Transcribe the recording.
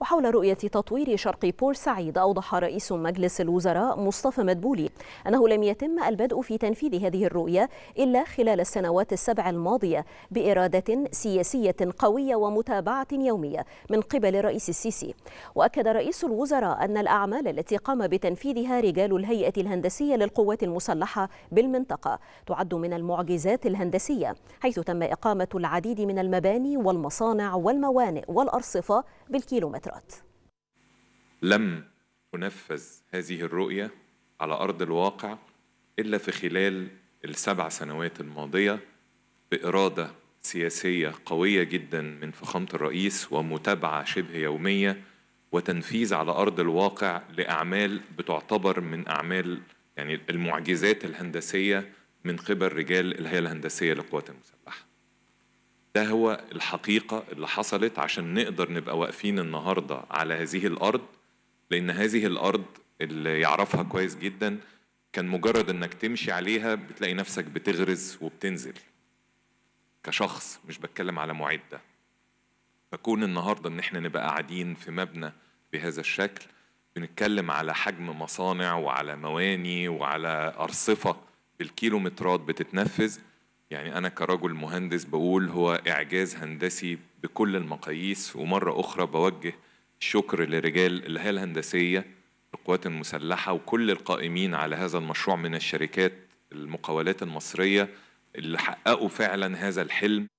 وحول رؤية تطوير شرق بور سعيد أوضح رئيس مجلس الوزراء مصطفى مدبولي أنه لم يتم البدء في تنفيذ هذه الرؤية إلا خلال السنوات السبع الماضية بإرادة سياسية قوية ومتابعة يومية من قبل الرئيس السيسي وأكد رئيس الوزراء أن الأعمال التي قام بتنفيذها رجال الهيئة الهندسية للقوات المسلحة بالمنطقة تعد من المعجزات الهندسية حيث تم إقامة العديد من المباني والمصانع والموانئ والأرصفة بالكيلومتر الفترات لم تنفذ هذه الرؤية على أرض الواقع إلا في خلال السبع سنوات الماضية بإرادة سياسية قوية جدا من فخامة الرئيس ومتابعة شبه يومية وتنفيذ على أرض الواقع لأعمال بتعتبر من أعمال يعني المعجزات الهندسية من قبل رجال الهيئة الهندسية للقوات المسلحة ده هو الحقيقة اللي حصلت عشان نقدر نبقى واقفين النهاردة على هذه الأرض لأن هذه الأرض اللي يعرفها كويس جدا كان مجرد إنك تمشي عليها بتلاقي نفسك بتغرز وبتنزل كشخص مش بتكلم على معدة فكون النهاردة إن إحنا نبقى قاعدين في مبنى بهذا الشكل بنتكلم على حجم مصانع وعلى مواني وعلى أرصفة بالكيلومترات بتتنفذ يعني أنا كرجل مهندس بقول هو إعجاز هندسي بكل المقاييس ومرة أخرى بوجه الشكر لرجال الهيئة الهندسية القوات المسلحة وكل القائمين على هذا المشروع من الشركات المقاولات المصرية اللي حققوا فعلا هذا الحلم